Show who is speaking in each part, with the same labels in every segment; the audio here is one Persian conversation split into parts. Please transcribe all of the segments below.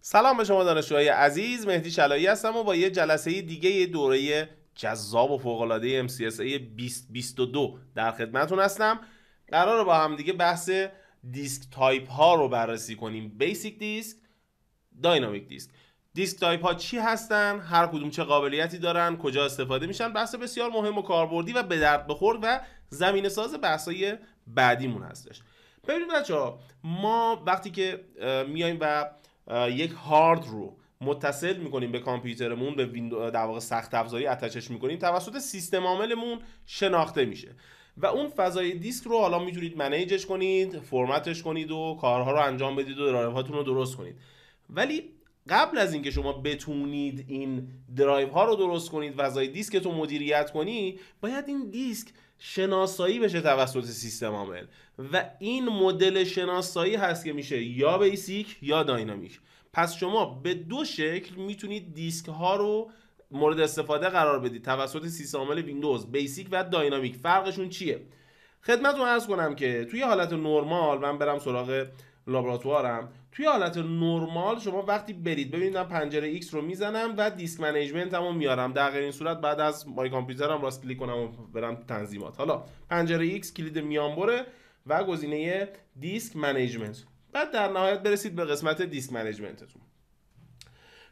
Speaker 1: سلام به شما دانشجوهای عزیز مهدی شلایی هستم و با یه جلسه دیگه دوره جذاب و فوق‌العاده MCSA 2022 در خدمتون هستم قرار با هم دیگه بحث دیسک تایپ ها رو بررسی کنیم بیسیک دیسک داینامیک دیسک دیسک تایپ ها چی هستن هر کدوم چه قابلیتی دارن کجا استفاده میشن بحث بسیار مهم و کاربردی و به درد بخور و زمینه ساز بحثای بعدیمون هستش ببینید بچه ها ما وقتی که میایم و یک هارد رو متصل میکنیم به کامپیوترمون به ویندوز در واقع سخت افزاری اتچش میکنیم توسط سیستم عاملمون شناخته میشه و اون فضای دیسک رو حالا میتونید منیجش کنید فرمتش کنید و کارها رو انجام بدید و درایو هاتون رو درست کنید ولی قبل از اینکه شما بتونید این درایو ها رو درست کنید فضای دیسکتون مدیریت کنی باید این دیسک شناسایی بشه توسط سیستم عامل و این مدل شناسایی هست که میشه یا بیسیک یا داینامیک پس شما به دو شکل میتونید دیسک ها رو مورد استفاده قرار بدید توسط سیستم عامل ویندوز بیسیک و داینامیک فرقشون چیه خدمتتون عرض کنم که توی حالت نرمال من برم سراغ لابراتوارم توی حالت نرمال شما وقتی برید ببینید من پنجره X رو میزنم و دیسک منیجمنت هم رو میارم در این صورت بعد از مای کامپیوترم راست کلیک کنم و برم تنظیمات حالا پنجره X کلید میانبره و گزینه دیسک منیجمنت بعد در نهایت برسید به قسمت دیسک منیجمنتتون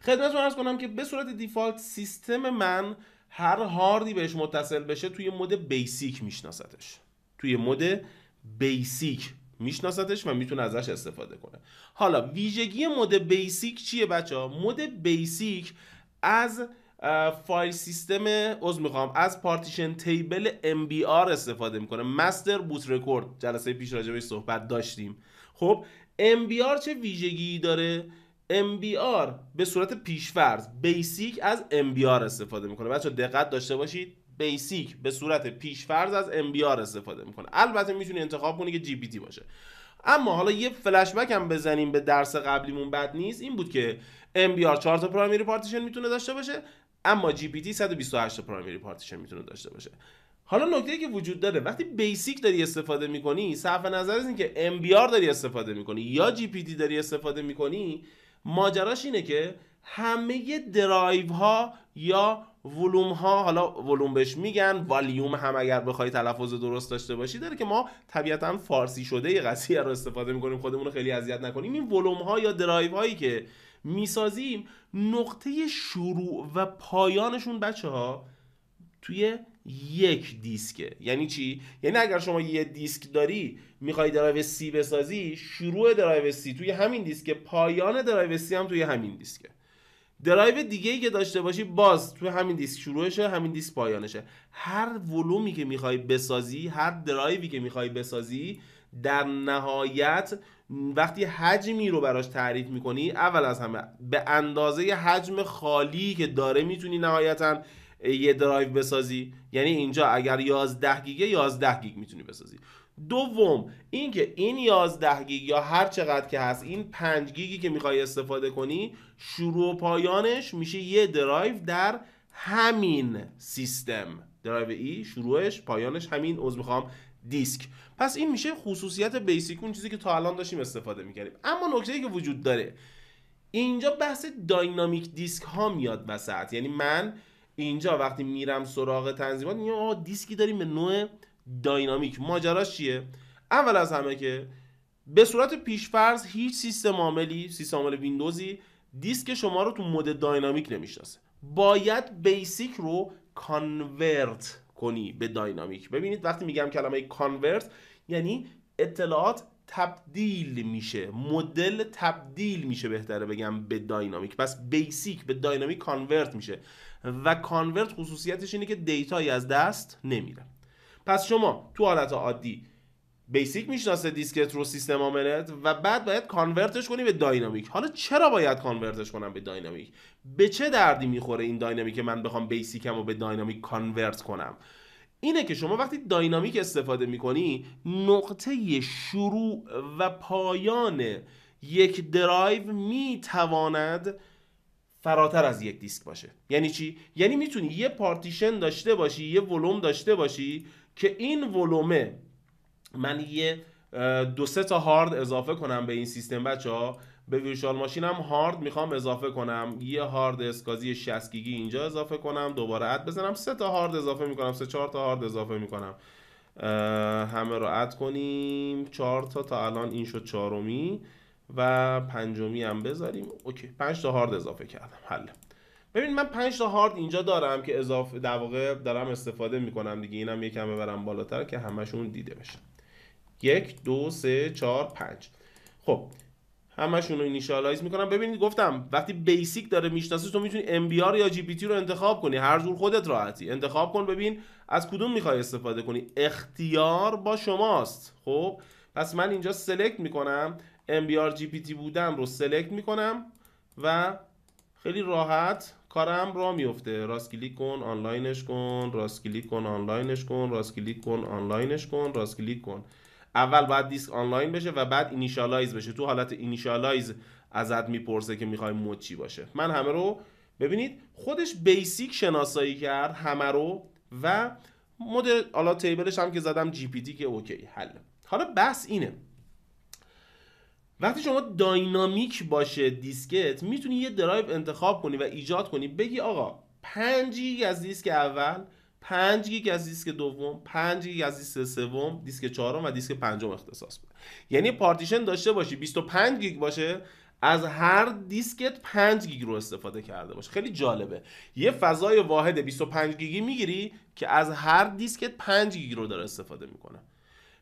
Speaker 1: خدمتتون ارز کنم که به صورت دیفالت سیستم من هر هاردی بهش متصل بشه توی مود بیسیک میشناستش توی مود بیسیک میشناستش و میتونه ازش استفاده کنه حالا ویژگی مود بیسیک چیه بچه ها مود بیسیک از فایل سیستم از میخوام از پارتیشن تیبل MBR استفاده میکنه مستر بوت رکورد جلسه پیش راجبش صحبت داشتیم خب MBR چه ویژگی داره MBR به صورت پیشفرض بیسیک از MBR استفاده میکنه بچه دقت داشته باشید بیسیک به صورت فرض از MBR استفاده میکنه البته میتونی انتخاب کنی که جی باشه اما حالا یه فلش بک هم بزنیم به درس قبلیمون بد نیست این بود که MBR 4 تا پرایمری پارتیشن میتونه داشته باشه اما جی پی تی 128 تا پرایمری پارتیشن میتونه داشته باشه حالا نکته که وجود داره وقتی بیسیک داری استفاده میکنی صرف نظر از اینکه ام داری استفاده میکنی یا جی پی تی داری استفاده میکنی ماجراش اینه که همه درایو ها یا ولوم ها حالا ولوم بهش میگن والیوم هم اگر بخوای تلفظ درست داشته باشی داره که ما طبیعتا فارسی شده یه قضیه رو استفاده میکنیم خودمون رو خیلی اذیت نکنیم این ولوم ها یا درایو هایی که میسازیم نقطه شروع و پایانشون بچه ها توی یک دیسکه یعنی چی یعنی اگر شما یه دیسک داری میخوای درایو سی بسازی شروع درایو سی توی همین دیسکه پایان درایو سی هم توی همین دیسکه درایو دیگه ای که داشته باشی باز تو همین دیسک شروعشه همین دیسک پایانشه هر ولومی که میخوای بسازی هر درایوی که میخوای بسازی در نهایت وقتی حجمی رو براش تعریف میکنی اول از همه به اندازه حجم خالی که داره میتونی نهایتا یه درایو بسازی یعنی اینجا اگر 11 گیگه 11 گیگ میتونی بسازی دوم اینکه این 11 گیگ یا هر چقدر که هست این 5 گیگی که میخوای استفاده کنی شروع و پایانش میشه یه درایو در همین سیستم درایو ای شروعش پایانش همین از میخوام دیسک پس این میشه خصوصیت بیسیک اون چیزی که تا الان داشتیم استفاده میکنیم اما نکته ای که وجود داره اینجا بحث داینامیک دیسک ها میاد وسط یعنی من اینجا وقتی میرم سراغ تنظیمات میگم دیسکی داریم به نوع داینامیک ماجراش چیه اول از همه که به صورت فرض هیچ سیستم عاملی سیستم عامل ویندوزی دیسک شما رو تو مود داینامیک نمیشناسه باید بیسیک رو کانورت کنی به داینامیک ببینید وقتی میگم کلمه کانورت یعنی اطلاعات تبدیل میشه مدل تبدیل میشه بهتره بگم به داینامیک پس بیسیک به داینامیک کانورت میشه و کانورت خصوصیتش اینه که دیتایی از دست نمیره پس شما تو حالت عادی بیسیک میشناسه دیسکت رو سیستم عاملت و بعد باید کانورتش کنی به داینامیک حالا چرا باید کانورتش کنم به داینامیک به چه دردی میخوره این داینامیک که من بخوام بیسیکم رو به داینامیک کانورت کنم اینه که شما وقتی داینامیک استفاده میکنی نقطه شروع و پایان یک درایو میتواند فراتر از یک دیسک باشه یعنی چی یعنی میتونی یه پارتیشن داشته باشی یه ولوم داشته باشی که این ولومه من یه دو سه تا هارد اضافه کنم به این سیستم بچه ها به ویرچوال ماشینم هارد میخوام اضافه کنم یه هارد اسکازی 60 گیگی اینجا اضافه کنم دوباره اد بزنم سه تا هارد اضافه میکنم سه چهار تا هارد اضافه میکنم همه رو اد کنیم چهار تا تا الان این شد چهارمی و پنجمی هم بذاریم اوکی پنج تا هارد اضافه کردم حل ببین من 5 تا هارد اینجا دارم که اضافه در واقع دارم استفاده میکنم دیگه اینم یکم ببرم بالاتر که همشون دیده بشن یک دو سه چهار پنج خب همشون رو اینیشالایز میکنم ببینید گفتم وقتی بیسیک داره میشناسه تو میتونی ام یا جی پی تی رو انتخاب کنی هر جور خودت راحتی انتخاب کن ببین از کدوم میخوای استفاده کنی اختیار با شماست خب پس من اینجا سلکت میکنم ام بی آر جی پی تی بودم رو سلکت میکنم و خیلی راحت کارم را میفته راست کلیک کن آنلاینش کن راست کلیک کن آنلاینش کن راست کلیک کن آنلاینش کن راست کلیک کن اول باید دیسک آنلاین بشه و بعد اینیشالایز بشه تو حالت اینیشالایز ازت میپرسه که میخوای مود چی باشه من همه رو ببینید خودش بیسیک شناسایی کرد همه رو و مدل حالا تیبلش هم که زدم جی پی دی که اوکی حل حالا بس اینه وقتی شما داینامیک باشه دیسکت میتونی یه درایو انتخاب کنی و ایجاد کنی بگی آقا 5 گیگ از دیسک اول 5 گیگ از دیسک دوم 5 گیگ از دیسک سوم دیسک چهارم و دیسک پنجم اختصاص بده یعنی پارتیشن داشته باشی 25 گیگ باشه از هر دیسکت 5 گیگ رو استفاده کرده باشه خیلی جالبه یه فضای واحد 25 گیگی میگیری که از هر دیسکت 5 گیگ رو داره استفاده میکنه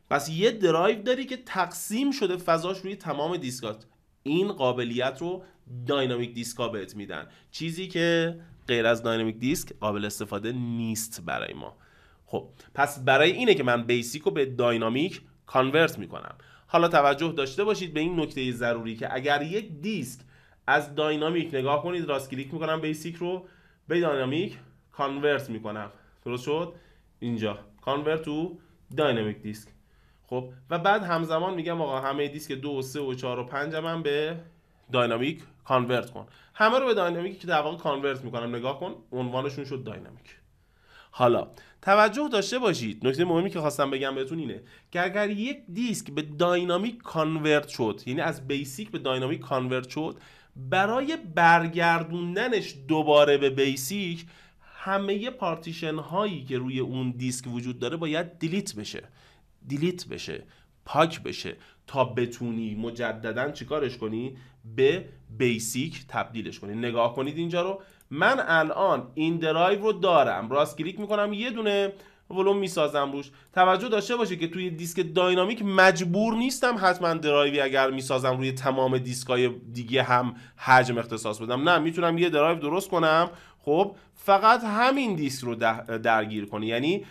Speaker 1: پس یه درایو داری که تقسیم شده فضاش روی تمام دیسکات این قابلیت رو داینامیک ها بهت میدن چیزی که غیر از داینامیک دیسک قابل استفاده نیست برای ما خب پس برای اینه که من بیسیک رو به داینامیک کانورت میکنم حالا توجه داشته باشید به این نکته ضروری که اگر یک دیسک از داینامیک نگاه کنید راست کلیک میکنم بیسیک رو به داینامیک کانورت میکنم درست شد اینجا کانورت تو داینامیک دیسک خب و بعد همزمان میگم آقا همه دیسک دو و سه و چهار و پنج هم به داینامیک کانورت کن همه رو به داینامیک که در واقع کانورت میکنم نگاه کن عنوانشون شد داینامیک حالا توجه داشته باشید نکته مهمی که خواستم بگم بهتون اینه که اگر یک دیسک به داینامیک کانورت شد یعنی از بیسیک به داینامیک کانورت شد برای برگردوندنش دوباره به بیسیک همه پارتیشن هایی که روی اون دیسک وجود داره باید دیلیت بشه دیلیت بشه پاک بشه تا بتونی مجددا چیکارش کنی به بیسیک تبدیلش کنی نگاه کنید اینجا رو من الان این درایو رو دارم راست کلیک میکنم یه دونه ولوم میسازم روش توجه داشته باشه که توی دیسک داینامیک مجبور نیستم حتما درایوی اگر میسازم روی تمام های دیگه هم حجم اختصاص بدم نه میتونم یه درایو درست کنم خب فقط همین دیسک رو درگیر کنی. یعنی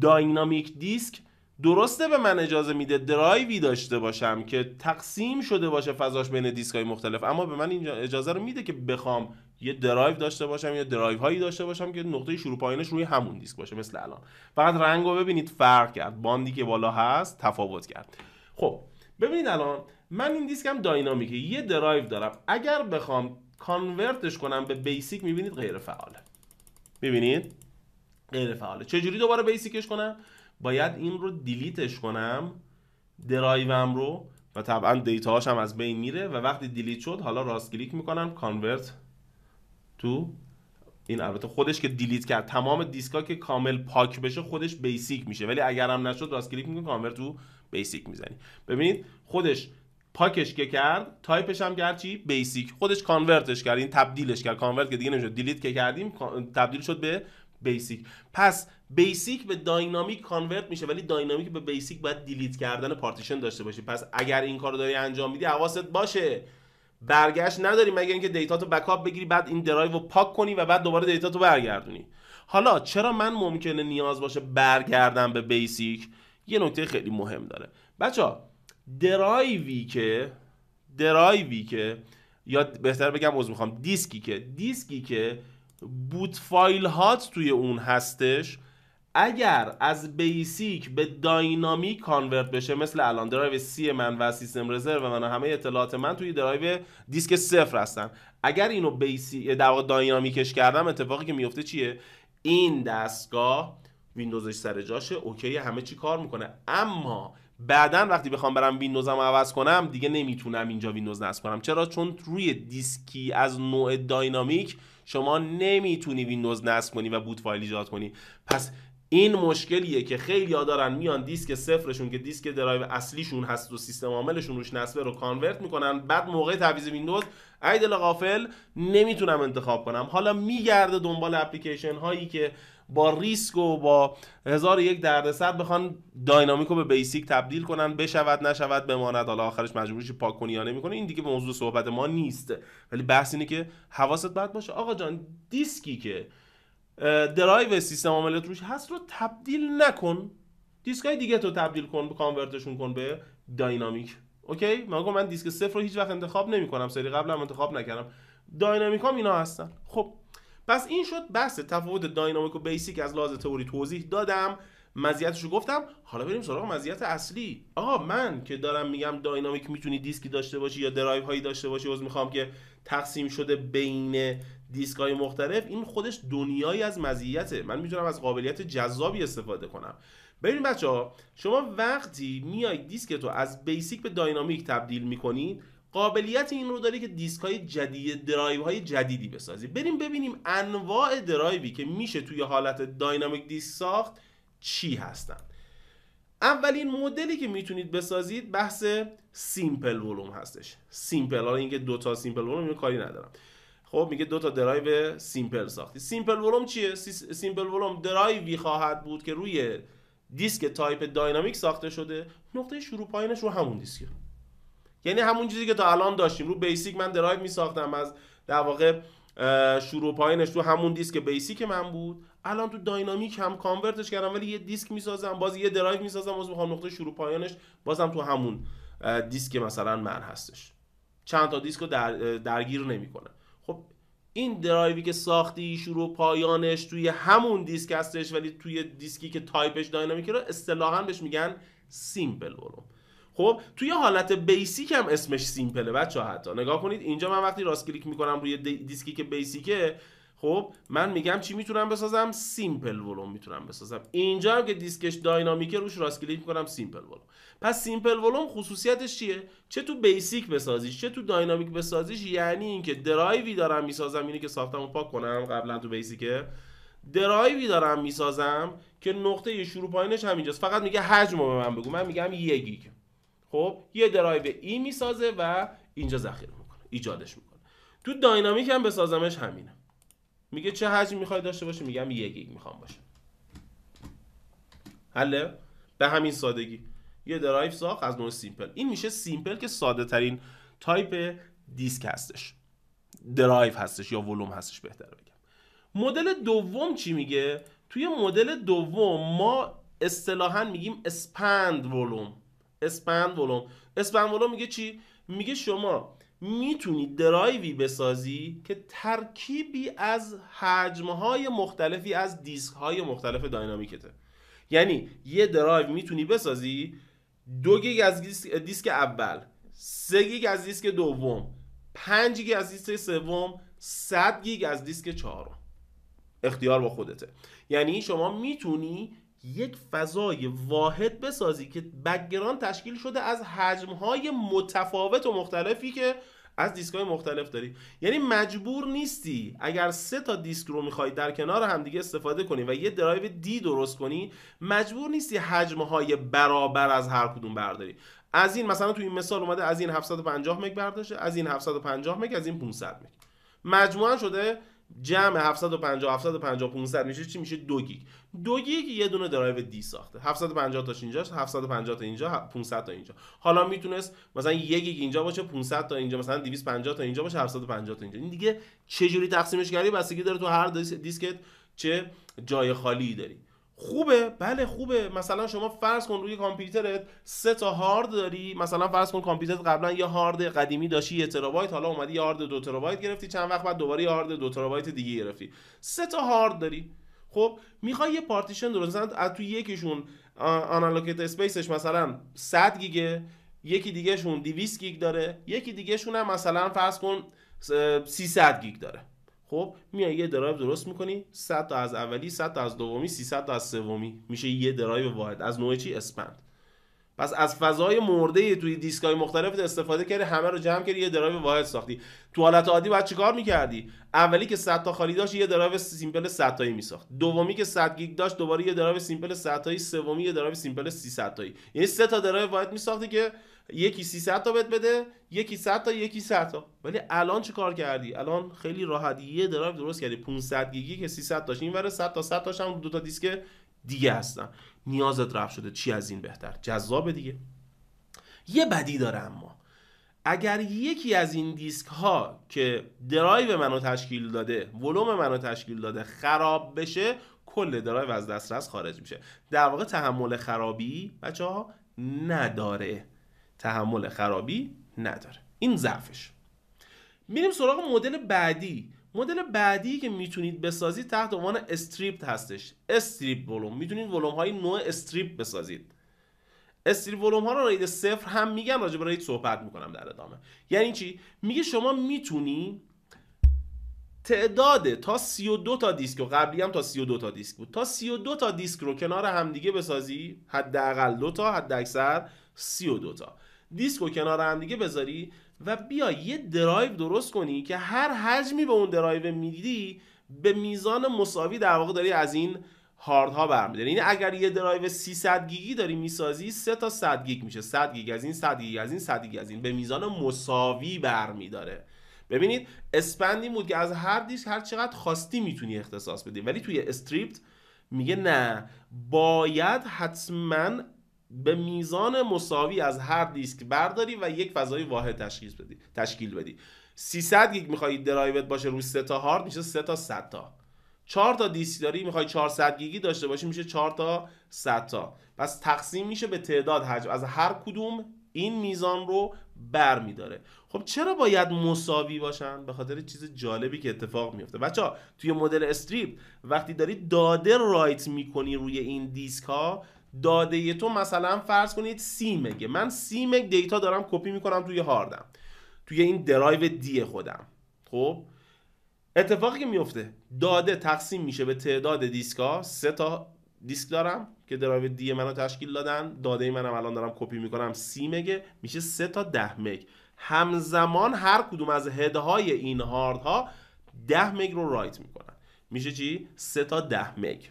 Speaker 1: داینامیک دیسک درسته به من اجازه میده درایوی داشته باشم که تقسیم شده باشه فضاش بین دیسک های مختلف اما به من اجازه رو میده که بخوام یه درایو داشته باشم یا درایو هایی داشته باشم که نقطه شروع پایینش روی همون دیسک باشه مثل الان فقط رنگ رو ببینید فرق کرد باندی که بالا هست تفاوت کرد خب ببینید الان من این دیسکم داینامیکه یه درایو دارم اگر بخوام کانورتش کنم به بیسیک میبینید غیر فعاله میبینید غیر فعاله چجوری دوباره بیسیکش کنم باید این رو دیلیتش کنم درایوم رو و طبعا دیتا هم از بین میره و وقتی دیلیت شد حالا راست کلیک میکنم کانورت تو این البته خودش که دیلیت کرد تمام دیسکا که کامل پاک بشه خودش بیسیک میشه ولی اگر هم نشد راست کلیک میکنی کانورت تو بیسیک میزنی ببینید خودش پاکش که کرد تایپش هم کرد چی بیسیک خودش کانورتش کرد این یعنی تبدیلش کرد کانورت که دیگه نمیشه دیلیت که کردیم تبدیل شد به بیسیک پس بیسیک به داینامیک کانورت میشه ولی داینامیک به بیسیک باید دیلیت کردن پارتیشن داشته باشه پس اگر این کارو داری انجام میدی حواست باشه برگشت نداری مگر اینکه دیتا تو بکاپ بگیری بعد این درایو رو پاک کنی و بعد دوباره دیتا تو برگردونی حالا چرا من ممکنه نیاز باشه برگردم به بیسیک یه نکته خیلی مهم داره بچه ها درایوی که درایوی که یا بهتر بگم عذر میخوام دیسکی که دیسکی که بوت فایل هات توی اون هستش اگر از بیسیک به داینامیک کانورت بشه مثل الان درایو سی من و سیستم رزرو من و همه اطلاعات من توی درایو دیسک صفر هستن اگر اینو بیسیک در داینامیکش کردم اتفاقی که میفته چیه این دستگاه ویندوزش سر جاشه اوکی همه چی کار میکنه اما بعدا وقتی بخوام برم ویندوزم عوض کنم دیگه نمیتونم اینجا ویندوز نصب کنم چرا چون روی دیسکی از نوع داینامیک شما نمیتونی ویندوز نصب کنی و بوت فایل ایجاد کنی پس این مشکلیه که خیلی ها دارن میان دیسک صفرشون که دیسک درایو اصلیشون هست و سیستم عاملشون روش نصبه رو کانورت میکنن بعد موقع تعویض ویندوز ایدل غافل نمیتونم انتخاب کنم حالا میگرده دنبال اپلیکیشن هایی که با ریسک و با هزار یک دردسر بخوان داینامیک رو به بیسیک تبدیل کنن بشود نشود بماند حالا آخرش مجبورش پاک کنی یا نمیکنه این دیگه موضوع صحبت ما نیست ولی بحث اینه که حواست باید باشه آقا جان دیسکی که درایو سیستم عاملت روش هست رو تبدیل نکن دیسکای دیگه تو تبدیل کن کانورتشون کن به داینامیک اوکی من من دیسک صفر رو هیچ وقت انتخاب نمیکنم سری قبلا انتخاب نکردم داینامیک اینا هستن خب پس این شد بحث تفاوت داینامیک و بیسیک از لحاظ تئوری توضیح دادم مزیتش رو گفتم حالا بریم سراغ مزیت اصلی آقا من که دارم میگم داینامیک میتونی دیسکی داشته باشی یا درایو هایی داشته باشی از میخوام که تقسیم شده بین دیسک های مختلف این خودش دنیایی از مزیته من میتونم از قابلیت جذابی استفاده کنم ببینید بچه ها شما وقتی میای دیسکتو از بیسیک به داینامیک تبدیل میکنید قابلیت این رو داره که دیسک های جدید درایو های جدیدی بسازی بریم ببینیم انواع درایوی که میشه توی حالت داینامیک دیسک ساخت چی هستن اولین مدلی که میتونید بسازید بحث سیمپل ولوم هستش سیمپل حالا اینکه دو تا سیمپل ولوم کاری ندارم خب میگه دو تا درایو سیمپل ساختی سیمپل ولوم چیه سیمپل ولوم درایوی خواهد بود که روی دیسک تایپ داینامیک ساخته شده نقطه شروع پایینش رو همون دیسکه یعنی همون چیزی که تا الان داشتیم رو بیسیک من درایو می ساختم از در واقع شروع پایینش تو همون دیسک بیسیک من بود الان تو داینامیک هم کانورتش کردم ولی یه دیسک میسازم باز یه درایو میسازم باز میخوام نقطه شروع پایانش بازم تو همون دیسک مثلا من هستش چند تا دیسک رو در درگیر نمیکنه خب این درایوی که ساختی شروع پایانش توی همون دیسک هستش ولی توی دیسکی که تایپش داینامیک رو اصطلاحا بهش میگن سیمپل ولوم خب توی حالت بیسیک هم اسمش سیمپله بچه حتی نگاه کنید اینجا من وقتی راست کلیک میکنم روی دیسکی که بیسیکه خب من میگم چی میتونم بسازم سیمپل ولوم میتونم بسازم اینجا هم که دیسکش داینامیکه روش راست کلیک میکنم سیمپل ولوم پس سیمپل ولوم خصوصیتش چیه چه تو بیسیک بسازیش چه تو داینامیک بسازیش یعنی اینکه درایوی دارم میسازم اینو که ساختمو پاک کنم قبلا تو بیسیکه درایوی دارم میسازم که نقطه شروع پایینش همینجاست فقط میگه حجمو به من بگو من میگم یک گیگ خب یه درایو ای میسازه و اینجا ذخیره میکنه ایجادش میکنه تو داینامیک هم بسازمش همینه میگه چه حجم میخوای داشته باشه میگم یک میخوام باشه حله به همین سادگی یه درایو ساخت از نوع سیمپل این میشه سیمپل که ساده ترین تایپ دیسک هستش درایو هستش یا ولوم هستش بهتر بگم مدل دوم چی میگه توی مدل دوم ما اصطلاحا میگیم اسپند ولوم اسپند ولوم میگه چی میگه شما میتونی درایوی بسازی که ترکیبی از حجمهای مختلفی از دیسک های مختلف داینامیکته یعنی یه درایو میتونی بسازی دو گیگ از دیسک اول سه گیگ از دیسک دوم پنج گیگ از دیسک سوم 100 گیگ از دیسک چهارم اختیار با خودته یعنی شما میتونی یک فضای واحد بسازی که بگران تشکیل شده از حجمهای متفاوت و مختلفی که از دیسک های مختلف داری یعنی مجبور نیستی اگر سه تا دیسک رو میخوای در کنار همدیگه استفاده کنی و یه درایو دی درست کنی مجبور نیستی حجم های برابر از هر کدوم برداری از این مثلا تو این مثال اومده از این 750 مگ برداشته از این 750 مگ از این 500 مگ مجموعا شده جمع 750 750 500 میشه چی میشه 2 گیگ 2 گیگ یه دونه درایو دی ساخته 750 تاش اینجا 750 تا اینجا 500 تا اینجا حالا میتونست مثلا 1 گیگ اینجا باشه 500 تا اینجا مثلا 250 تا اینجا باشه 750 تا اینجا این دیگه چه جوری تقسیمش کردی بستگی داره تو هر دیسکت چه جای خالی داری خوبه بله خوبه مثلا شما فرض کن روی کامپیوترت سه تا هارد داری مثلا فرض کن کامپیوترت قبلا یه هارد قدیمی داشتی یه ترابایت حالا اومدی یه هارد دو ترابایت گرفتی چند وقت بعد دوباره یه هارد دو ترابایت دیگه گرفتی سه تا هارد داری خب میخوای یه پارتیشن درست از تو یکیشون آنالوکیت اسپیسش مثلا 100 گیگه یکی دیگهشون 200 گیگ داره یکی شون هم مثلا فرض کن 300 گیگ داره خب میای یه درایو درست میکنی 100 تا از اولی 100 تا از دومی 300 تا از سومی میشه یه درایو واحد از نوع چی اسپند پس از فضای مرده توی دیسکای مختلف استفاده کردی همه رو جمع کردی یه درایو واحد ساختی تو حالت عادی بعد چیکار میکردی اولی که 100 تا خالی داشت یه درایو سیمپل 100 تایی میساخت دومی که 100 گیگ داشت دوباره یه درایو سیمپل 100 تایی سومی یه درایو سیمپل 300 تایی یعنی سه تا درایو واحد میساختی که یکی 300 تا بهت بده یکی 100 تا یکی 100 تا ولی الان چه کار کردی الان خیلی راحت یه درایو درست کردی 500 گیگی که 300 تاش اینوره 100 تا 100 تاش هم دو تا دیسک دیگه هستن نیازت رفع شده چی از این بهتر جذاب دیگه یه بدی داره اما اگر یکی از این دیسک ها که درایو منو تشکیل داده ولوم منو تشکیل داده خراب بشه کل درایو از دسترس خارج میشه در واقع تحمل خرابی بچه ها نداره تحمل خرابی نداره این ضعفش میریم سراغ مدل بعدی مدل بعدی که میتونید بسازید تحت عنوان استریپت هستش استریپ ولوم میتونید ولوم های نوع استریپ بسازید استریپ ولوم ها رو رید صفر هم میگم راجع به رید صحبت میکنم در ادامه یعنی چی میگه شما میتونی تعداد تا 32 تا دیسک و قبلی هم تا 32 تا دیسک بود تا 32 تا دیسک رو کنار همدیگه بسازی حداقل دو تا حد اکثر 32 تا دیسک و کنار هم دیگه بذاری و بیا یه درایو درست کنی که هر حجمی به اون درایو میدی به میزان مساوی در واقع داری از این هارد ها برمیداری یعنی اگر یه درایو 300 گیگی داری میسازی سه تا 100 گیگ میشه 100 گیگ از این 100 گیگ از این 100 گیگ از این به میزان مساوی برمیداره ببینید اسپندی بود که از هر دیسک هر چقدر خواستی میتونی اختصاص بدی ولی توی استریپت میگه نه باید حتما به میزان مساوی از هر دیسک برداری و یک فضای واحد تشکیل بدی تشکیل بدی 300 گیگ میخوای درایوت باشه روی سه تا هارد میشه سه تا 100 تا 4 تا دیسک داری میخوای 400 گیگی داشته باشی میشه 4 تا 100 تا پس تقسیم میشه به تعداد حجم از هر کدوم این میزان رو بر میداره خب چرا باید مساوی باشن به خاطر چیز جالبی که اتفاق میفته بچه ها توی مدل استریپ وقتی داری داده رایت میکنی روی این دیسک ها داده تو مثلا فرض کنید سی مگه من سی مگ دیتا دارم کپی میکنم توی هاردم توی این درایو دی خودم خب اتفاقی که میفته داده تقسیم میشه به تعداد دیسک سه تا دیسک دارم که درایو دی منو تشکیل دادن داده منم الان دارم کپی میکنم سی مگه میشه سه تا ده مگ همزمان هر کدوم از هدهای این هاردها ده مگ رو رایت میکنن میشه چی سه تا ده مگ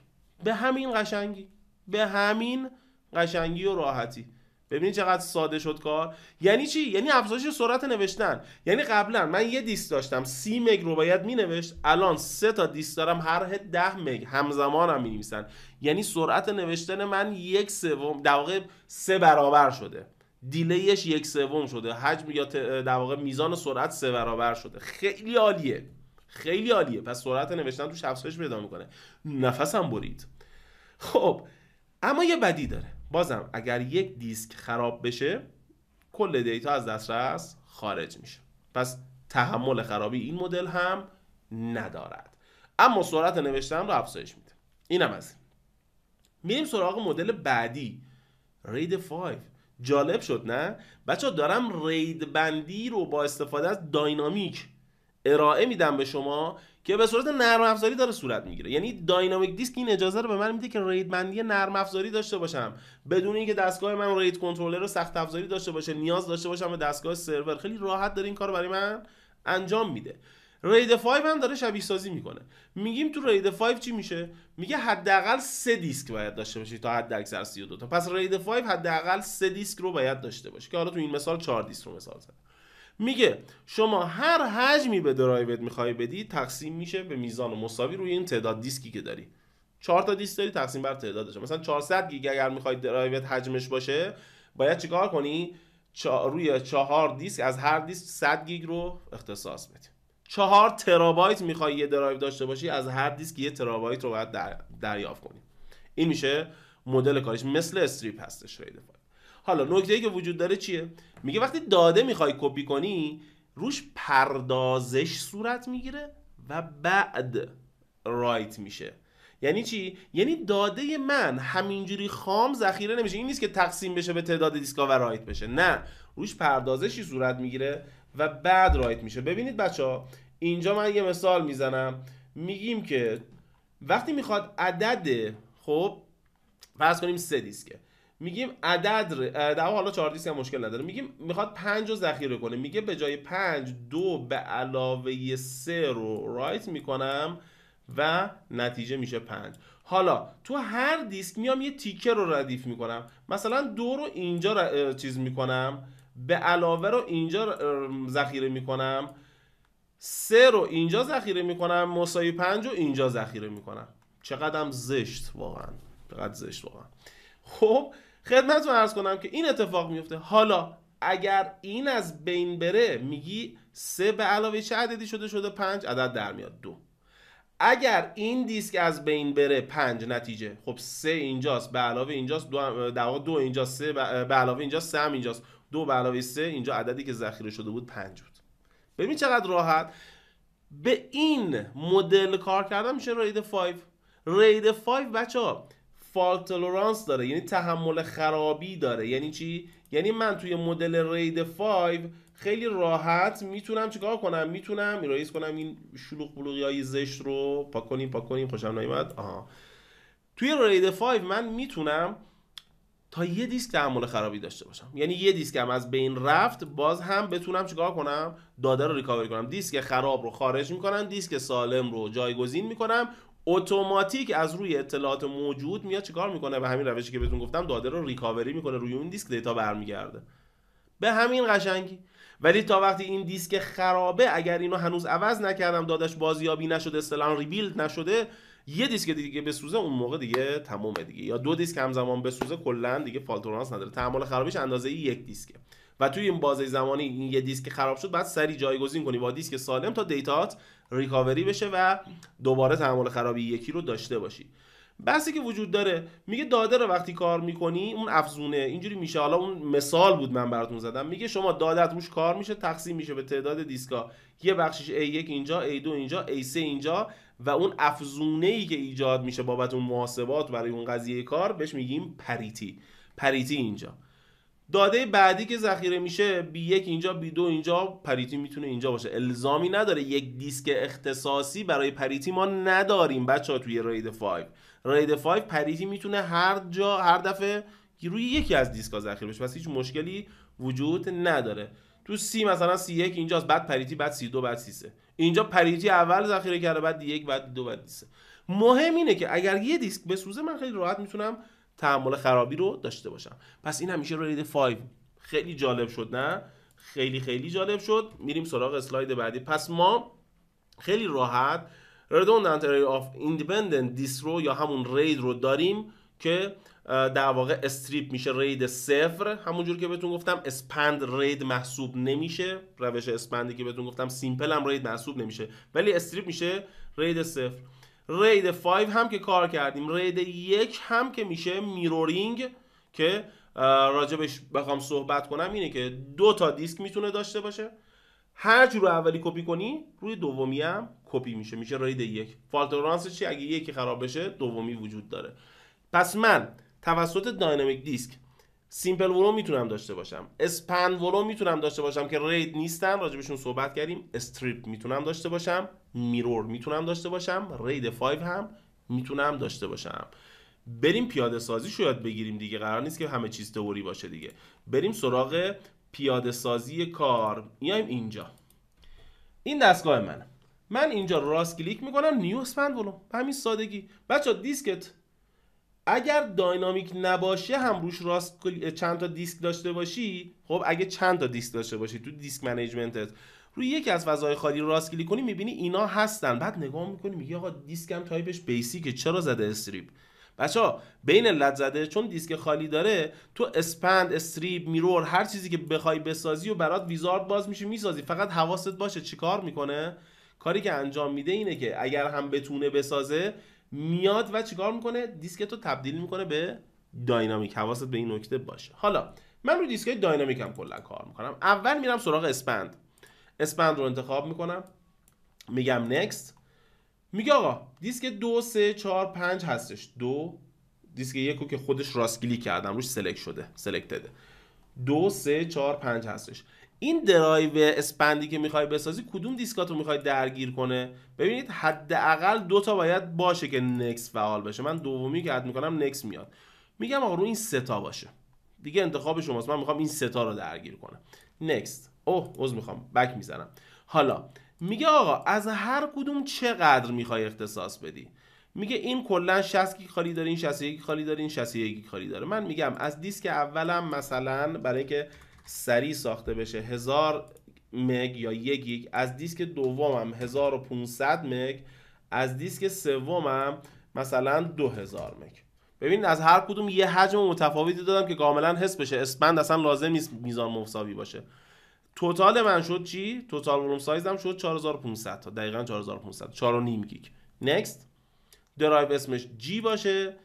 Speaker 1: به همین قشنگی به همین قشنگی و راحتی ببینید چقدر ساده شد کار یعنی چی یعنی افزایش سرعت نوشتن یعنی قبلا من یه دیست داشتم سی مگ رو باید نوشت الان سه تا دیست دارم هر ده مگ همزمان هم نویسن یعنی سرعت نوشتن من یک سوم در واقع سه برابر شده دیلیش یک سوم شده حجم یا در واقع میزان سرعت سه برابر شده خیلی عالیه خیلی عالیه پس سرعت نوشتن تو افزایش پیدا میکنه نفسم برید خب اما یه بدی داره بازم اگر یک دیسک خراب بشه کل دیتا از دسترس خارج میشه پس تحمل خرابی این مدل هم ندارد اما سرعت نوشتن رو افزایش میده اینم از این میریم سراغ مدل بعدی رید 5 جالب شد نه بچه دارم رید بندی رو با استفاده از داینامیک ارائه میدم به شما که به صورت نرم افزاری داره صورت میگیره یعنی داینامیک دیسک این اجازه رو به من میده که رید بندی نرم افزاری داشته باشم بدون اینکه دستگاه من رید کنترلر رو سخت افزاری داشته باشه نیاز داشته باشم به دستگاه سرور خیلی راحت داره این کار برای من انجام میده رید 5 هم داره شبیه سازی میکنه میگیم تو رید 5 چی میشه میگه حداقل سه دیسک باید داشته باشی تا حد اکثر 32 تا پس رید 5 حداقل سه دیسک رو باید داشته باشه که حالا تو این مثال 4 دیسک رو مثال زدم میگه شما هر حجمی به درایوت میخوای بدی تقسیم میشه به میزان و مساوی روی این تعداد دیسکی که داری چهار تا دیسک داری تقسیم بر تعدادش مثلا 400 گیگ اگر میخوای درایوت حجمش باشه باید چیکار کنی روی چهار دیسک از هر دیسک 100 گیگ رو اختصاص بدی چهار ترابایت میخوای یه درایو داشته باشی از هر دیسک یه ترابایت رو باید در... دریافت کنی این میشه مدل کارش مثل استریپ هستش حالا نکته ای که وجود داره چیه میگه وقتی داده میخوای کپی کنی روش پردازش صورت میگیره و بعد رایت میشه یعنی چی یعنی داده من همینجوری خام ذخیره نمیشه این نیست که تقسیم بشه به تعداد دیسکا و رایت بشه نه روش پردازشی صورت میگیره و بعد رایت میشه ببینید بچه اینجا من یه مثال میزنم میگیم که وقتی میخواد عدد خب فرض کنیم سه دیسکه میگیم عدد در حالا چهار دیسک هم مشکل نداره میگیم میخواد پنج رو ذخیره کنه میگه به جای پنج دو به علاوه سه رو رایت میکنم و نتیجه میشه پنج حالا تو هر دیسک میام یه تیکه رو ردیف میکنم مثلا دو رو اینجا چیز میکنم به علاوه رو اینجا ذخیره میکنم سه رو اینجا ذخیره میکنم مساوی پنج رو اینجا ذخیره میکنم چقدر زشت واقعا چقدر زشت واقعا خب خدمتتون ارز کنم که این اتفاق میفته حالا اگر این از بین بره میگی سه به علاوه چه عددی شده شده پنج عدد در میاد دو اگر این دیسک از بین بره پنج نتیجه خب سه اینجاست به علاوه اینجاست دو دو اینجاست سه به علاوه اینجاست سه هم اینجاست دو به علاوه سه اینجا عددی که ذخیره شده بود پنج بود ببین چقدر راحت به این مدل کار کردم میشه رید 5 رید 5 بچه ها فالت تولرانس داره یعنی تحمل خرابی داره یعنی چی یعنی من توی مدل رید 5 خیلی راحت میتونم چیکار کنم میتونم ایرایز کنم این شلوغ بلوغی های زشت رو پاک کنیم پاک کنیم خوشم نایمد آها توی رید 5 من میتونم تا یه دیسک تحمل خرابی داشته باشم یعنی یه دیسکم از بین رفت باز هم بتونم چیکار کنم داده رو ریکاور کنم دیسک خراب رو خارج میکنم دیسک سالم رو جایگزین میکنم اتوماتیک از روی اطلاعات موجود میاد چیکار میکنه به همین روشی که بهتون گفتم داده رو ریکاوری میکنه روی اون دیسک دیتا برمیگرده به همین قشنگی ولی تا وقتی این دیسک خرابه اگر اینو هنوز عوض نکردم دادش بازیابی نشده اصطلاحا ریبیلد نشده یه دیسک دیگه بسوزه اون موقع دیگه تمومه دیگه یا دو دیسک همزمان بسوزه کلا دیگه فالتورانس نداره تحمل خرابیش اندازه یک دیسکه و توی این بازه زمانی این یه دیسک خراب شد بعد سری جایگزین کنی با دیسک سالم تا دیتات ریکاوری بشه و دوباره تحمل خرابی یکی رو داشته باشی بحثی که وجود داره میگه داده رو وقتی کار میکنی اون افزونه اینجوری میشه حالا اون مثال بود من براتون زدم میگه شما دادت روش کار میشه تقسیم میشه به تعداد دیسکا یه بخشش A1 اینجا A2 اینجا A3 اینجا و اون افزونه ای که ایجاد میشه بابت اون محاسبات برای اون قضیه کار بهش میگیم پریتی پریتی اینجا داده بعدی که ذخیره میشه بی یک اینجا بی دو اینجا پریتی میتونه اینجا باشه الزامی نداره یک دیسک اختصاصی برای پریتی ما نداریم بچه ها توی رید 5 رید 5 پریتی میتونه هر جا هر دفعه روی یکی از دیسک ها ذخیره بشه پس هیچ مشکلی وجود نداره تو سی مثلا سی یک اینجاست بعد پریتی بعد سی دو بعد سی سه اینجا پریتی اول ذخیره کرده بعد یک بعد دو بعد سه مهم اینه که اگر یه دیسک بسوزه من خیلی راحت میتونم تحمل خرابی رو داشته باشم پس این همیشه رید 5 خیلی جالب شد نه خیلی خیلی جالب شد میریم سراغ اسلاید بعدی پس ما خیلی راحت redundant array of independent distro یا همون رید رو داریم که در واقع استریپ میشه رید صفر همونجور که بهتون گفتم اسپند رید محسوب نمیشه روش اسپندی که بهتون گفتم سیمپل هم رید محسوب نمیشه ولی استریپ میشه رید صفر رید 5 هم که کار کردیم رید یک هم که میشه میرورینگ که راجبش بخوام صحبت کنم اینه که دو تا دیسک میتونه داشته باشه هر رو اولی کپی کنی روی دومی هم کپی میشه میشه رید یک فالتورانس چی اگه یکی خراب بشه دومی وجود داره پس من توسط داینامیک دیسک سیمپل ولو میتونم داشته باشم اسپن ولو میتونم داشته باشم که رید نیستن راجبشون صحبت کردیم استریپ میتونم داشته باشم میرور میتونم داشته باشم رید 5 هم میتونم داشته باشم بریم پیاده سازی شو یاد بگیریم دیگه قرار نیست که همه چیز تئوری باشه دیگه بریم سراغ پیاده سازی کار میایم اینجا این دستگاه منه من اینجا راست کلیک میکنم نیو اسپند ولو. همین سادگی بچه دیسکت اگر داینامیک نباشه هم روش راست چند تا دیسک داشته باشی خب اگه چند تا دیسک داشته باشی تو دیسک منیجمنتت روی یکی از فضای خالی راست کلیک کنی میبینی اینا هستن بعد نگاه میکنی میگی آقا دیسکم تایپش بیسیکه چرا زده استریپ بچه بین لد زده چون دیسک خالی داره تو اسپند استریپ میرور هر چیزی که بخوای بسازی و برات ویزارد باز میشه میسازی فقط حواست باشه چیکار میکنه کاری که انجام میده اینه که اگر هم بتونه بسازه میاد و چیکار میکنه دیسکت رو تبدیل میکنه به داینامیک حواست به این نکته باشه حالا من رو دیسکای داینامیک هم کلا کار میکنم اول میرم سراغ اسپند اسپند رو انتخاب میکنم میگم نکست میگه آقا دیسک دو سه چهار پنج هستش دو دیسک یکو که خودش راست کردم روش سلکت شده سلکتده دو سه چهار پنج هستش این درایو اسپندی که میخوای بسازی کدوم دیسکات رو میخوای درگیر کنه ببینید حداقل دو تا باید باشه که نکس فعال بشه من دومی که حد میکنم نکس میاد میگم آقا رو این ستا باشه دیگه انتخاب شماست من میخوام این ستا رو درگیر کنم نکست اوه عذر میخوام بک میزنم حالا میگه آقا از هر کدوم چقدر میخوای اختصاص بدی میگه این کلا 60 گیگ خالی داره این 61 خالی داره این 61 خالی داره من میگم از دیسک اولم مثلا برای که سریع ساخته بشه هزار مگ یا یک گیگ از دیسک دومم 1500 مگ از دیسک سومم مثلا 2000 مگ ببین از هر کدوم یه حجم متفاوتی دادم که کاملا حس بشه اسپند اصلا لازم نیست میزان مساوی باشه توتال من شد چی توتال ولوم سایزم شد 4500 تا دقیقاً 4500 4.5 گیگ نکست درایو اسمش جی باشه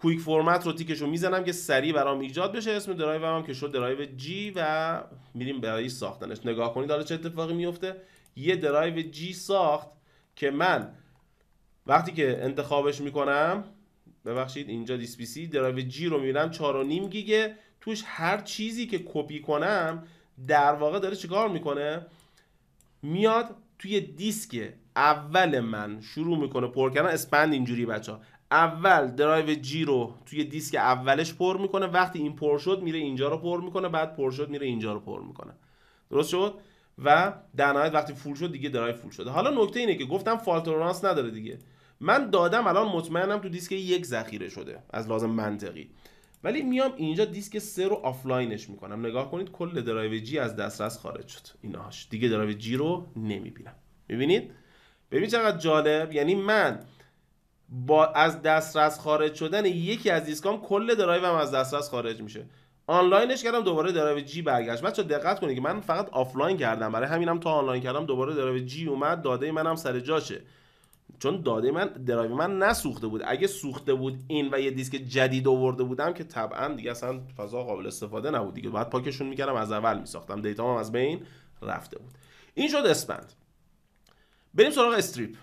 Speaker 1: کویک فرمت رو تیکش رو میزنم که سریع برام ایجاد بشه اسم درایو هم که شد درایو جی و میریم برای ساختنش نگاه کنید داره چه اتفاقی میفته یه درایو جی ساخت که من وقتی که انتخابش میکنم ببخشید اینجا دیسپیسی درایو جی رو میبینم 4.5 گیگه توش هر چیزی که کپی کنم در واقع داره چیکار میکنه میاد توی دیسک اول من شروع میکنه پر کردن اسپند اینجوری بچه اول درایو جی رو توی دیسک اولش پر میکنه وقتی این پر شد میره اینجا رو پر میکنه بعد پر شد میره اینجا رو پر میکنه درست شد و در نهایت وقتی فول شد دیگه درایو فول شده حالا نکته اینه که گفتم فالت نداره دیگه من دادم الان مطمئنم تو دیسک یک ذخیره شده از لازم منطقی ولی میام اینجا دیسک سه رو آفلاینش میکنم نگاه کنید کل درایو جی از دسترس خارج شد ایناش دیگه درایو جی رو نمیبینم میبینید ببین چقدر جالب یعنی من با از دسترس خارج شدن یکی از دیسکام کل درایو هم از دسترس خارج میشه آنلاینش کردم دوباره درایو جی برگشت بچا دقت کنید که من فقط آفلاین کردم برای همینم تا آنلاین کردم دوباره درایو جی اومد داده منم سر جاشه چون داده من درایو من نسوخته بود اگه سوخته بود این و یه دیسک جدید آورده بودم که طبعا دیگه اصلا فضا قابل استفاده نبود دیگه بعد پاکشون میکردم از اول میساختم دیتا هم از بین رفته بود این شد اسپند بریم سراغ استریپ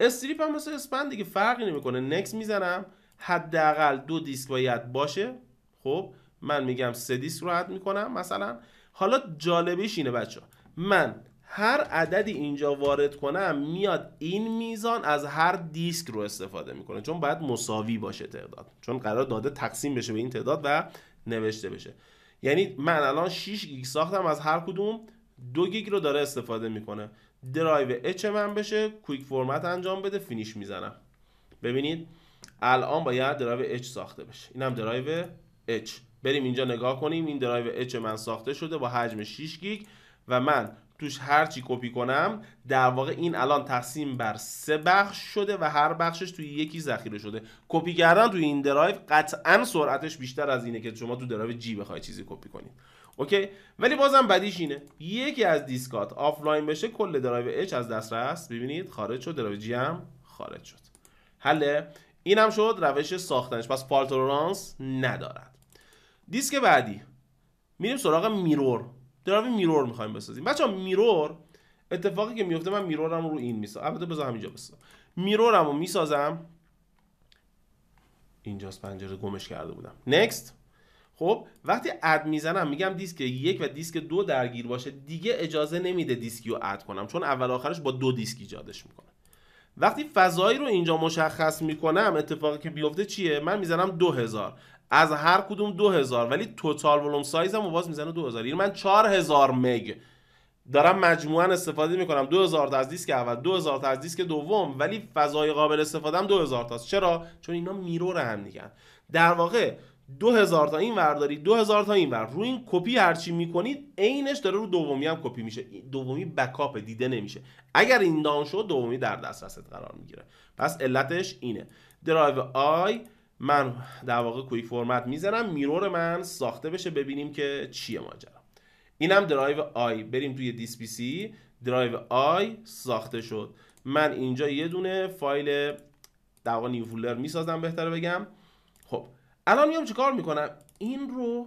Speaker 1: استریپ هم مثل اسپند دیگه فرقی نمیکنه نکس میزنم حداقل دو دیسک باید باشه خب من میگم سه دیسک رو میکنم مثلا حالا جالبش اینه بچه من هر عددی اینجا وارد کنم میاد این میزان از هر دیسک رو استفاده میکنه چون باید مساوی باشه تعداد چون قرار داده تقسیم بشه به این تعداد و نوشته بشه یعنی من الان 6 گیگ ساختم از هر کدوم دو گیگ رو داره استفاده میکنه درایو اچ من بشه کویک فرمت انجام بده فینیش میزنم ببینید الان باید درایو اچ ساخته بشه اینم درایو اچ بریم اینجا نگاه کنیم این درایو اچ من ساخته شده با حجم 6 گیگ و من توش هر چی کپی کنم در واقع این الان تقسیم بر سه بخش شده و هر بخشش توی یکی ذخیره شده کپی کردن توی این درایو قطعا سرعتش بیشتر از اینه که شما تو درایو جی بخوای چیزی کپی کنید اوکی ولی بازم بدیش اینه یکی از دیسکات آفلاین بشه کل درایو اچ از دسترس ببینید خارج شد درایو جی هم خارج شد حله اینم شد روش ساختنش پس فالتورانس ندارد دیسک بعدی میریم سراغ میرور درایو میرور میخوایم بسازیم بچا میرور اتفاقی که میفته من میرورم رو این میسازم البته بذار همینجا بسازم میرورم رو میسازم اینجاست پنجره گمش کرده بودم نکست خب وقتی اد میزنم میگم دیسک یک و دیسک دو درگیر باشه دیگه اجازه نمیده دیسکی رو اد کنم چون اول آخرش با دو دیسک ایجادش میکنه وقتی فضایی رو اینجا مشخص میکنم اتفاقی که بیفته چیه من میزنم 2000 از هر کدوم 2000 ولی توتال ولوم سایزم رو باز میزنه 2000 یعنی من 4000 مگ دارم مجموعا استفاده میکنم 2000 تا از دیسک اول 2000 تا از دیسک دوم ولی فضای قابل استفاده هم 2000 تاست چرا چون اینا میرور هم دیگه در واقع دو هزار تا این ورداری دو هزار تا این ور رو این کپی هرچی میکنید عینش داره رو دومی هم کپی میشه دومی بکاپ دیده نمیشه اگر این دان شد دومی در دسترست قرار میگیره پس علتش اینه درایو آی من در واقع کوی فرمت میزنم میرور من ساخته بشه ببینیم که چیه ماجرا اینم درایو آی بریم توی دیس پی سی درایو آی ساخته شد من اینجا یه دونه فایل در واقع نیو فولدر میسازم بهتر بگم الان میام چیکار میکنم این رو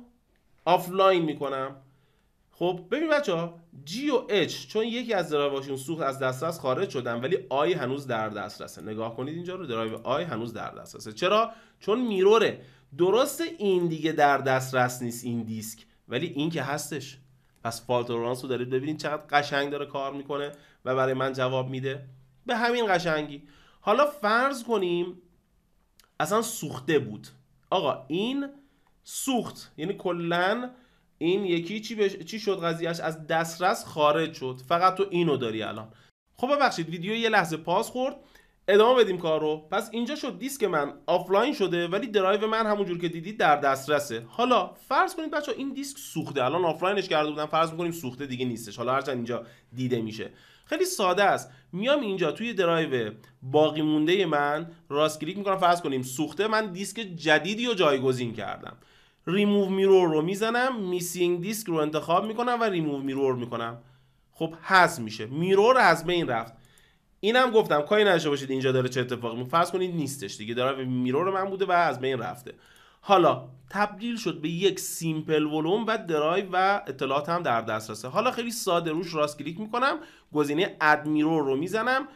Speaker 1: آفلاین میکنم خب ببین بچه ها جی و اچ چون یکی از درایوهاشون سوخت از دسترس خارج شدن ولی آی هنوز در دسترسه نگاه کنید اینجا رو درایو آی هنوز در دسترسه چرا چون میروره درست این دیگه در دسترس نیست این دیسک ولی این که هستش پس فالت رو دارید ببینید چقدر قشنگ داره کار میکنه و برای من جواب میده به همین قشنگی حالا فرض کنیم اصلا سوخته بود آقا این سوخت یعنی کلا این یکی چی, چی شد قضیهش از دسترس خارج شد فقط تو اینو داری الان خب ببخشید ویدیو یه لحظه پاس خورد ادامه بدیم کار رو پس اینجا شد دیسک من آفلاین شده ولی درایو من همونجور که دیدید در دسترسه حالا فرض کنید بچه این دیسک سوخته الان آفلاینش کرده بودن فرض میکنیم سوخته دیگه نیستش حالا هرچند اینجا دیده میشه خیلی ساده است میام اینجا توی درایو باقی مونده من راست کلیک میکنم فرض کنیم سوخته من دیسک جدیدی رو جایگزین کردم ریموو میرور رو میزنم میسینگ دیسک رو انتخاب میکنم و ریموو میرور میکنم خب حذف میشه میرور از بین رفت اینم گفتم کاری نداشته باشید اینجا داره چه اتفاقی میفته فرض کنید نیستش دیگه درایو میرور من بوده و از بین رفته حالا تبدیل شد به یک سیمپل ولوم و درایو و اطلاعات هم در دسترسه حالا خیلی ساده روش راست کلیک میکنم گزینه ادمیرور رو میزنم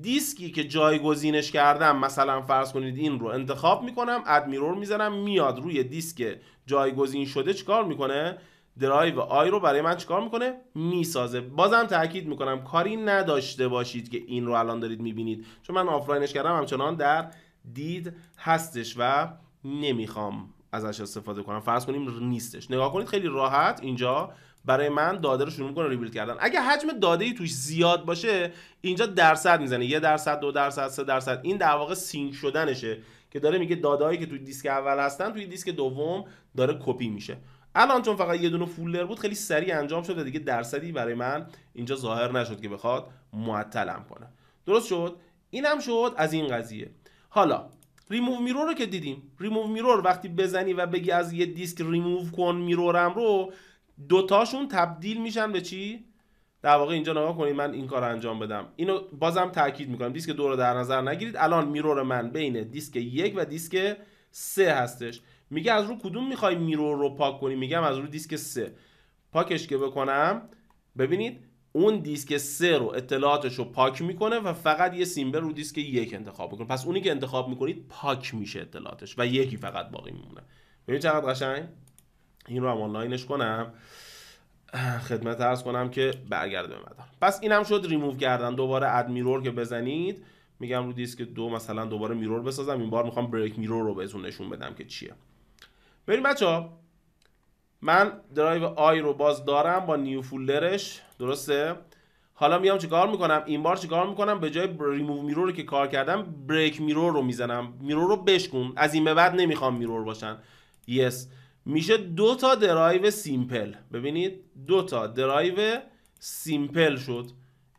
Speaker 1: دیسکی که جایگزینش کردم مثلا فرض کنید این رو انتخاب میکنم ادمیرور میزنم میاد روی دیسک جایگزین شده چیکار میکنه درایو آی رو برای من چیکار میکنه میسازه بازم تاکید میکنم کاری نداشته باشید که این رو الان دارید میبینید چون من آفلاینش کردم همچنان در دید هستش و نمیخوام ازش استفاده کنم فرض کنیم نیستش نگاه کنید خیلی راحت اینجا برای من داده رو شروع میکنه ریبیلد کردن اگه حجم داده ای توش زیاد باشه اینجا درصد میزنه یه درصد دو درصد سه درصد این در واقع سینک شدنشه که داره میگه دادهایی که توی دیسک اول هستن توی دیسک دوم داره کپی میشه الان چون فقط یه دونه فولر بود خیلی سریع انجام شده دیگه درصدی برای من اینجا ظاهر نشد که بخواد معطلم کنه درست شد اینم شد از این قضیه حالا ریموو میرور رو که دیدیم ریموو میرور وقتی بزنی و بگی از یه دیسک ریموو کن میرورم رو دوتاشون تبدیل میشن به چی در واقع اینجا نگاه کنید من این کار رو انجام بدم اینو بازم تاکید میکنم دیسک دو رو در نظر نگیرید الان میرور من بین دیسک یک و دیسک سه هستش میگه از رو کدوم میخوای میرور رو پاک کنی میگم از رو دیسک سه پاکش که بکنم ببینید اون دیسک سه رو اطلاعاتش رو پاک میکنه و فقط یه سیمبل رو دیسک یک انتخاب میکنه پس اونی که انتخاب میکنید پاک میشه اطلاعاتش و یکی فقط باقی میمونه ببین چقدر قشنگ این رو هم آنلاینش کنم خدمت ارز کنم که برگرده به پس اینم شد ریموو کردن دوباره اد میرور که بزنید میگم رو دیسک دو مثلا دوباره میرور بسازم این بار میخوام بریک میرور رو بهتون نشون بدم که چیه بریم بچه من درایو آی رو باز دارم با نیو فولدرش درسته حالا میام چیکار میکنم این بار چیکار میکنم به جای ریموو میرور رو که کار کردم بریک میرور رو میزنم میرور رو بشکن از این به بعد نمیخوام میرور باشن یس میشه دو تا درایو سیمپل ببینید دو تا درایو سیمپل شد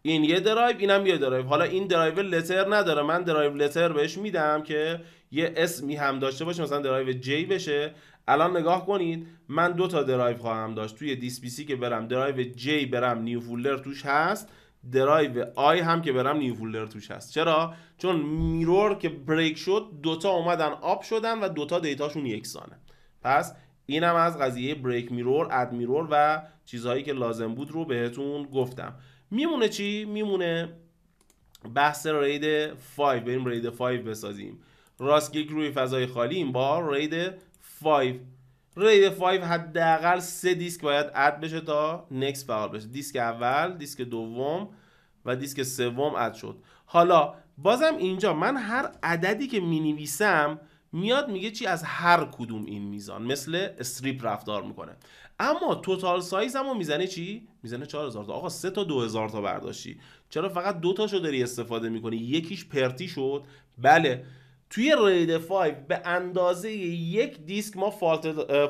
Speaker 1: این یه درایو اینم یه درایو حالا این درایو لتر نداره من درایو لتر بهش میدم که یه اسمی هم داشته باشه مثلا درایو جی بشه الان نگاه کنید من دو تا درایو خواهم داشت توی دیس پی سی که برم درایو جی برم نیو فولدر توش هست درایو آی هم که برم نیو فولدر توش هست چرا چون میرور که بریک شد دوتا اومدن آب شدن و دوتا دیتاشون یکسانه پس اینم از قضیه بریک میرور اد میرور و چیزهایی که لازم بود رو بهتون گفتم میمونه چی میمونه بحث رید 5 بریم رید 5 بسازیم راست کلیک روی فضای خالی این بار رید 5 رید 5 حداقل سه دیسک باید اد بشه تا نکس فعال بشه دیسک اول دیسک دوم و دیسک سوم اد شد حالا بازم اینجا من هر عددی که مینویسم میاد میگه چی از هر کدوم این میزان مثل استریپ رفتار میکنه اما توتال سایز هم میزنه چی میزنه 4000 تا آقا سه تا 2000 تا برداشتی چرا فقط دو تاشو داری استفاده میکنی یکیش پرتی شد بله توی رید 5 به اندازه یک دیسک ما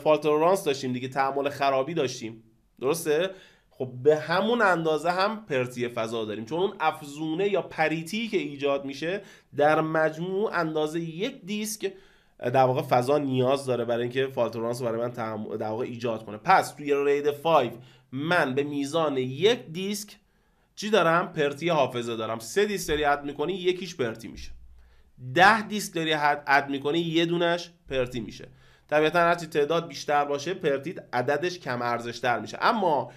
Speaker 1: فالترانس داشتیم دیگه تعمال خرابی داشتیم درسته خب به همون اندازه هم پرتی فضا داریم چون اون افزونه یا پریتی که ایجاد میشه در مجموع اندازه یک دیسک در واقع فضا نیاز داره برای اینکه فالترانس برای من در واقع ایجاد کنه پس توی رید 5 من به میزان یک دیسک چی دارم پرتی حافظه دارم سه دیسک ریاد میکنی یکیش پرتی میشه ده دیسک داری اد میکنی یه دونش پرتی میشه طبیعتا هرچی تعداد بیشتر باشه پرتیت عددش کم ارزش میشه اما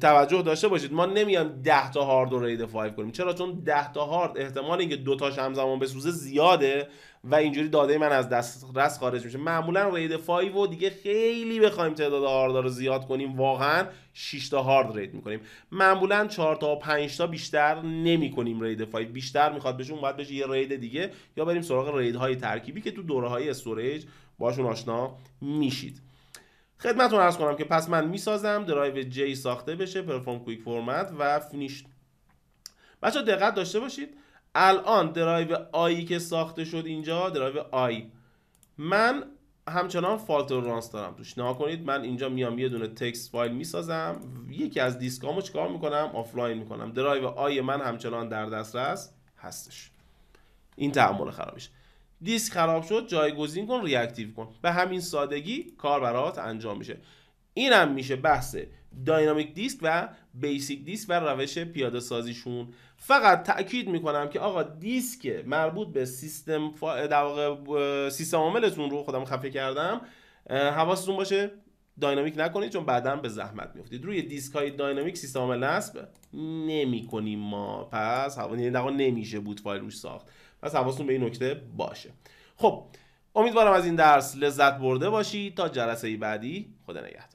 Speaker 1: توجه داشته باشید ما نمیام 10 تا هارد رو رید 5 کنیم چرا چون 10 تا هارد احتمال اینکه دو تاش همزمان بسوزه زیاده و اینجوری داده من از دست رس خارج میشه معمولا رید 5 و دیگه خیلی بخوایم تعداد هارد رو زیاد کنیم واقعا 6 تا هارد رید میکنیم معمولا 4 تا 5 تا بیشتر نمی کنیم رید 5 بیشتر میخواد بشون باید بشه یه رید دیگه یا بریم سراغ رید های ترکیبی که تو دوره های استوریج باشون آشنا میشید خدمتتون عرض کنم که پس من میسازم درایو جی ساخته بشه پرفورم کویک فرمت و فینیش بچه دقت داشته باشید الان درایو آی که ساخته شد اینجا درایو آی من همچنان فالت رانس دارم توش نها کنید من اینجا میام یه دونه تکست فایل میسازم یکی از دیسکامو چیکار میکنم آفلاین میکنم درایو آی من همچنان در دسترس هستش این تعامل خرابیش دیسک خراب شد جایگزین کن ریاکتیو کن به همین سادگی کار برات انجام میشه اینم میشه بحث داینامیک دیسک و بیسیک دیسک و روش پیاده سازیشون فقط تاکید میکنم که آقا دیسک مربوط به سیستم فا... در واقع سیستم عاملتون رو خودم خفه کردم حواستون باشه داینامیک نکنید چون بعدا به زحمت میفتید روی دیسک های داینامیک سیستم عامل نصب نمیکنیم کنیم ما پس یعنی نمیشه بود فایل روش ساخت پس حواستون به این نکته باشه خب امیدوارم از این درس لذت برده باشید تا جلسه بعدی خدا نگهدار